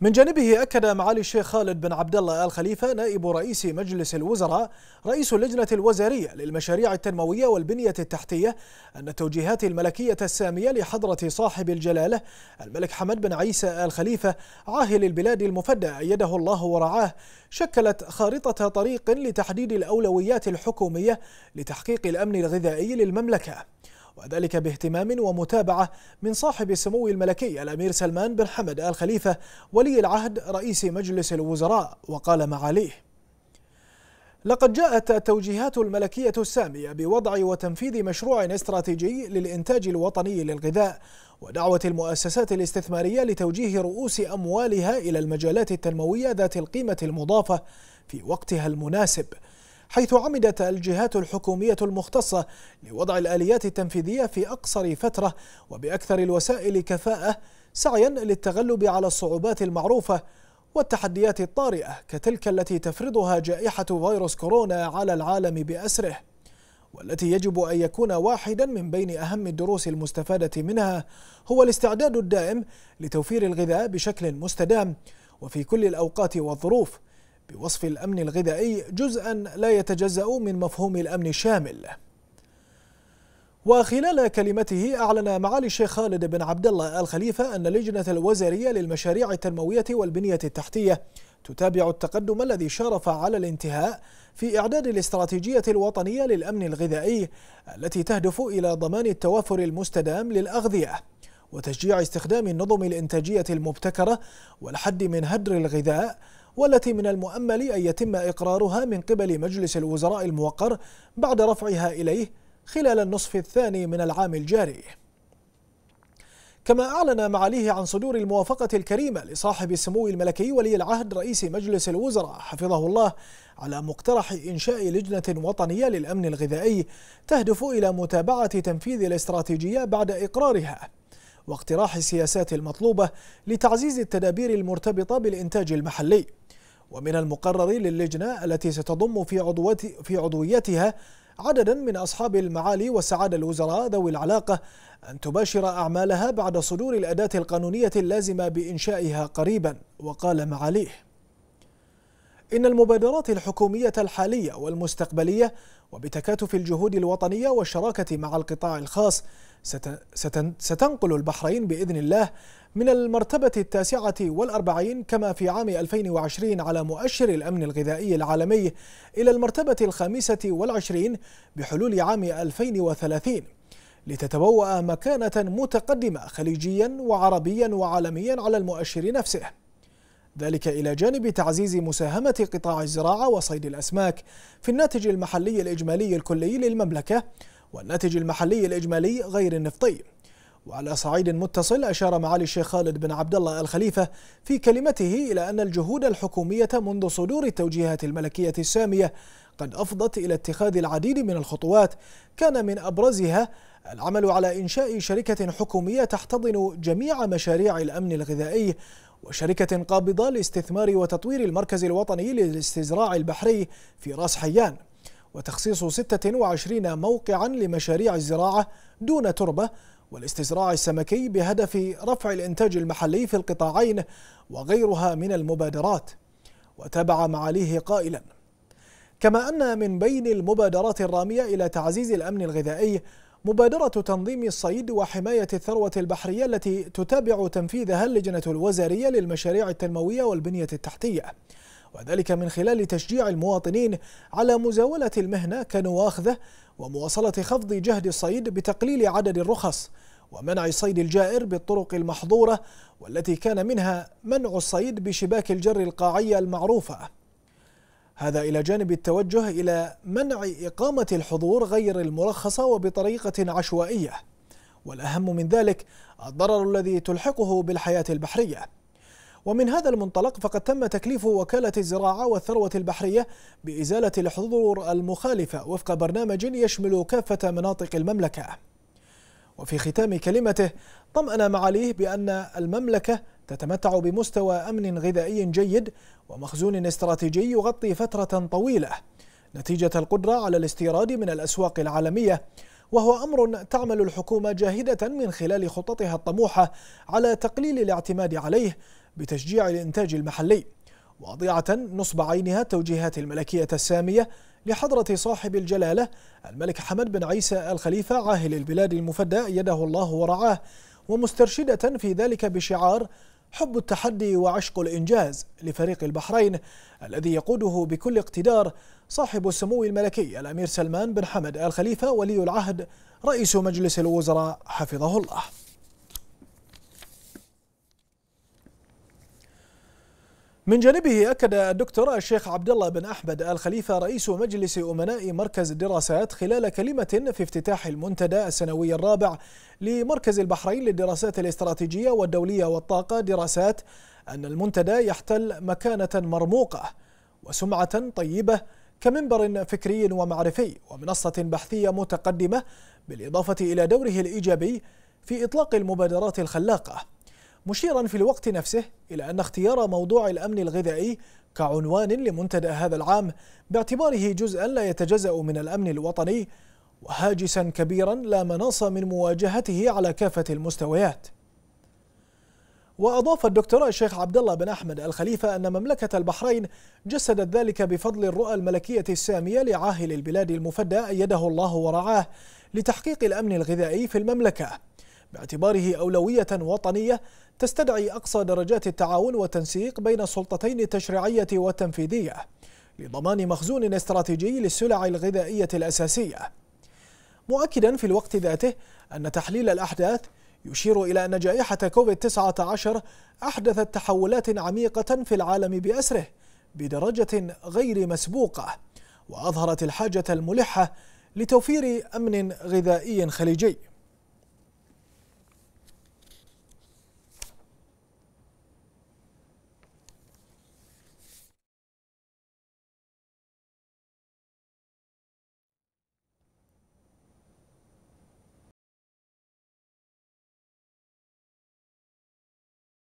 من جانبه أكد معالي الشيخ خالد بن عبد الله آل خليفة نائب رئيس مجلس الوزراء رئيس اللجنة الوزارية للمشاريع التنموية والبنية التحتية أن التوجيهات الملكية السامية لحضرة صاحب الجلالة الملك حمد بن عيسى آل خليفة عاهل البلاد المفدى أيده الله ورعاه شكلت خارطة طريق لتحديد الأولويات الحكومية لتحقيق الأمن الغذائي للمملكة وذلك باهتمام ومتابعة من صاحب السمو الملكي الأمير سلمان بن حمد آل خليفة ولي العهد رئيس مجلس الوزراء وقال معاليه لقد جاءت التوجيهات الملكية السامية بوضع وتنفيذ مشروع استراتيجي للإنتاج الوطني للغذاء ودعوة المؤسسات الاستثمارية لتوجيه رؤوس أموالها إلى المجالات التنموية ذات القيمة المضافة في وقتها المناسب حيث عمدت الجهات الحكومية المختصة لوضع الآليات التنفيذية في أقصر فترة وبأكثر الوسائل كفاءة سعيا للتغلب على الصعوبات المعروفة والتحديات الطارئة كتلك التي تفرضها جائحة فيروس كورونا على العالم بأسره والتي يجب أن يكون واحدا من بين أهم الدروس المستفادة منها هو الاستعداد الدائم لتوفير الغذاء بشكل مستدام وفي كل الأوقات والظروف بوصف الأمن الغذائي جزءا لا يتجزأ من مفهوم الأمن الشامل وخلال كلمته أعلن معالي الشيخ خالد بن عبد الله آل خليفة أن اللجنة الوزارية للمشاريع التنموية والبنية التحتية تتابع التقدم الذي شرف على الانتهاء في إعداد الاستراتيجية الوطنية للأمن الغذائي التي تهدف إلى ضمان التوافر المستدام للأغذية وتشجيع استخدام النظم الإنتاجية المبتكرة والحد من هدر الغذاء والتي من المؤمل أن يتم إقرارها من قبل مجلس الوزراء الموقر بعد رفعها إليه خلال النصف الثاني من العام الجاري كما أعلن معاليه عن صدور الموافقة الكريمة لصاحب السمو الملكي ولي العهد رئيس مجلس الوزراء حفظه الله على مقترح إنشاء لجنة وطنية للأمن الغذائي تهدف إلى متابعة تنفيذ الاستراتيجية بعد إقرارها واقتراح السياسات المطلوبة لتعزيز التدابير المرتبطة بالإنتاج المحلي ومن المقرر للجنة التي ستضم في, في عضويتها عددا من أصحاب المعالي والسعادة الوزراء ذوي العلاقة أن تباشر أعمالها بعد صدور الأداة القانونية اللازمة بإنشائها قريبا وقال معاليه إن المبادرات الحكومية الحالية والمستقبلية وبتكاتف الجهود الوطنية والشراكة مع القطاع الخاص ستنقل البحرين بإذن الله من المرتبة التاسعة والأربعين كما في عام 2020 على مؤشر الأمن الغذائي العالمي إلى المرتبة الخامسة والعشرين بحلول عام 2030 لتتبوأ مكانة متقدمة خليجيا وعربيا وعالميا على المؤشر نفسه ذلك إلى جانب تعزيز مساهمة قطاع الزراعة وصيد الأسماك في الناتج المحلي الإجمالي الكلي للمملكة والناتج المحلي الإجمالي غير النفطي وعلى صعيد متصل أشار معالي الشيخ خالد بن عبد الله الخليفة في كلمته إلى أن الجهود الحكومية منذ صدور التوجيهات الملكية السامية قد أفضت إلى اتخاذ العديد من الخطوات كان من أبرزها العمل على إنشاء شركة حكومية تحتضن جميع مشاريع الأمن الغذائي وشركة قابضة لاستثمار وتطوير المركز الوطني للاستزراع البحري في راس حيان وتخصيص 26 موقعا لمشاريع الزراعة دون تربة والاستزراع السمكي بهدف رفع الإنتاج المحلي في القطاعين وغيرها من المبادرات وتابع معاليه قائلا كما أن من بين المبادرات الرامية إلى تعزيز الأمن الغذائي مبادرة تنظيم الصيد وحماية الثروة البحرية التي تتابع تنفيذها اللجنة الوزارية للمشاريع التنموية والبنية التحتية وذلك من خلال تشجيع المواطنين على مزاولة المهنة كنواخذة ومواصلة خفض جهد الصيد بتقليل عدد الرخص ومنع الصيد الجائر بالطرق المحظورة والتي كان منها منع الصيد بشباك الجر القاعية المعروفة هذا إلى جانب التوجه إلى منع إقامة الحضور غير المرخصة وبطريقة عشوائية والأهم من ذلك الضرر الذي تلحقه بالحياة البحرية ومن هذا المنطلق فقد تم تكليف وكالة الزراعة والثروة البحرية بإزالة الحضور المخالفة وفق برنامج يشمل كافة مناطق المملكة وفي ختام كلمته طمأن معاليه بأن المملكة تتمتع بمستوى أمن غذائي جيد ومخزون استراتيجي يغطي فترة طويلة نتيجة القدرة على الاستيراد من الأسواق العالمية وهو أمر تعمل الحكومة جاهدة من خلال خططها الطموحة على تقليل الاعتماد عليه بتشجيع الإنتاج المحلي واضعة نصب عينها التوجيهات الملكية السامية لحضرة صاحب الجلالة الملك حمد بن عيسى الخليفة عاهل البلاد المفدى يده الله ورعاه ومسترشدة في ذلك بشعار حب التحدي وعشق الإنجاز لفريق البحرين الذي يقوده بكل اقتدار صاحب السمو الملكي الأمير سلمان بن حمد الخليفة ولي العهد رئيس مجلس الوزراء حفظه الله من جانبه أكد الدكتور الشيخ عبد الله بن أحمد الخليفة رئيس مجلس أمناء مركز الدراسات خلال كلمة في افتتاح المنتدى السنوي الرابع لمركز البحرين للدراسات الاستراتيجية والدولية والطاقة دراسات أن المنتدى يحتل مكانة مرموقة وسمعة طيبة كمنبر فكري ومعرفي ومنصة بحثية متقدمة بالإضافة إلى دوره الإيجابي في إطلاق المبادرات الخلاقة مشيرا في الوقت نفسه إلى أن اختيار موضوع الأمن الغذائي كعنوان لمنتدى هذا العام باعتباره جزءا لا يتجزأ من الأمن الوطني وهاجسا كبيرا لا مناص من مواجهته على كافة المستويات وأضاف الدكتور الشيخ عبد الله بن أحمد الخليفة أن مملكة البحرين جسدت ذلك بفضل الرؤى الملكية السامية لعاهل البلاد المفدى أيده الله ورعاه لتحقيق الأمن الغذائي في المملكة باعتباره أولوية وطنية تستدعي أقصى درجات التعاون والتنسيق بين السلطتين التشريعية والتنفيذية لضمان مخزون استراتيجي للسلع الغذائية الأساسية مؤكدا في الوقت ذاته أن تحليل الأحداث يشير إلى أن جائحة كوفيد-19 أحدثت تحولات عميقة في العالم بأسره بدرجة غير مسبوقة وأظهرت الحاجة الملحة لتوفير أمن غذائي خليجي